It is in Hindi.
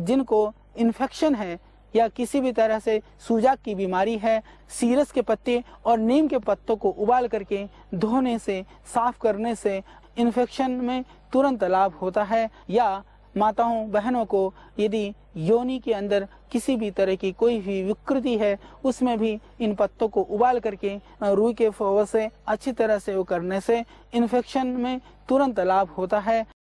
जिनको इन्फेक्शन है या किसी भी तरह से सूजा की बीमारी है सीरस के पत्ते और नीम के पत्तों को उबाल करके धोने से साफ करने से इन्फेक्शन में तुरंत लाभ होता है या माताओं बहनों को यदि योनि के अंदर किसी भी तरह की कोई भी विकृति है उसमें भी इन पत्तों को उबाल करके रुई के फोवर से अच्छी तरह से वो करने से इन्फेक्शन में तुरंत लाभ होता है